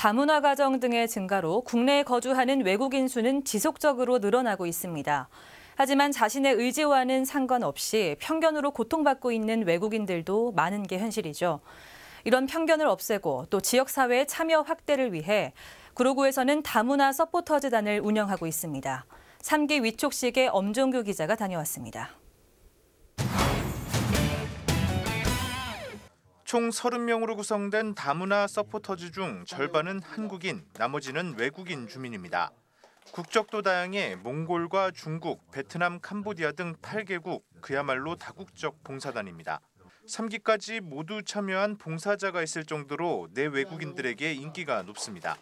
다문화 가정 등의 증가로 국내에 거주하는 외국인 수는 지속적으로 늘어나고 있습니다. 하지만 자신의 의지와는 상관없이 편견으로 고통받고 있는 외국인들도 많은 게 현실이죠. 이런 편견을 없애고 또 지역사회의 참여 확대를 위해 구로구에서는 다문화 서포터재단을 운영하고 있습니다. 3기 위촉식에 엄종규 기자가 다녀왔습니다. 총 30명으로 구성된 다문화 서포터즈 중 절반은 한국인, 나머지는 외국인 주민입니다. 국적도 다양해 몽골과 중국, 베트남, 캄보디아 등 8개국, 그야말로 다국적 봉사단입니다. 3기까지 모두 참여한 봉사자가 있을 정도로 내외국인들에게 인기가 높습니다.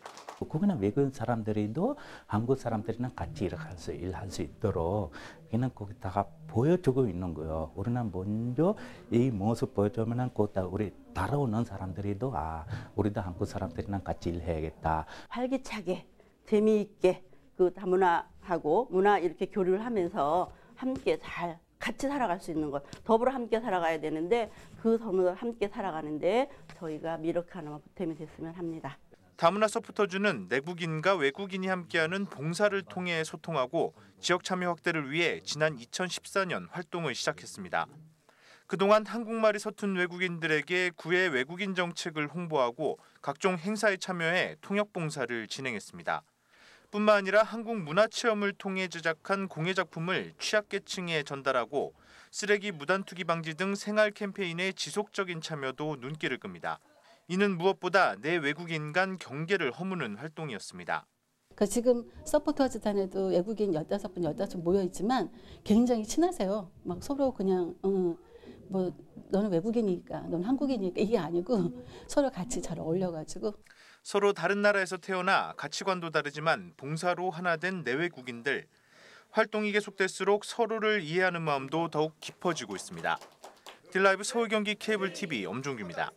거기는 외국 사람들이도 한국 사람들이랑 같이 일할 수, 일할 수 있도록 그냥 거기다가 보여주고 있는 거예요. 우리는 먼저 이 모습 보여주면은 거기다 우리 따라오는 사람들이도 아, 우리도 한국 사람들이랑 같이 일해야겠다. 활기차게, 재미있게 그 다문화하고 문화 이렇게 교류를 하면서 함께 잘 같이 살아갈 수 있는 것 더불어 함께 살아가야 되는데 그 선을 함께 살아가는데 저희가 미력 하나만 보탬이 됐으면 합니다. 다문화 서포터즈는 내국인과 외국인이 함께하는 봉사를 통해 소통하고 지역 참여 확대를 위해 지난 2014년 활동을 시작했습니다. 그동안 한국말이 서툰 외국인들에게 구의 외국인 정책을 홍보하고 각종 행사에 참여해 통역 봉사를 진행했습니다. 뿐만 아니라 한국 문화 체험을 통해 제작한 공예 작품을 취약계층에 전달하고 쓰레기 무단 투기 방지 등 생활 캠페인의 지속적인 참여도 눈길을 끕니다. 이는 무엇보다 내 외국인 간 경계를 허무는 활동이었습니다. 그 지금 서포터 집단에도 외국인 15분, 15분 모여있지만 굉장히 친하세요. 막 서로 그냥 음, 뭐 너는 외국인이니까 너 한국인이니까 이게 아니고 서로 같이 잘 어울려가지고 서로 다른 나라에서 태어나 가치관도 다르지만 봉사로 하나 된 내외국인들 활동이 계속될수록 서로를 이해하는 마음도 더욱 깊어지고 있습니다. 딜라이브 서울경기 케이블 TV 엄종규입니다.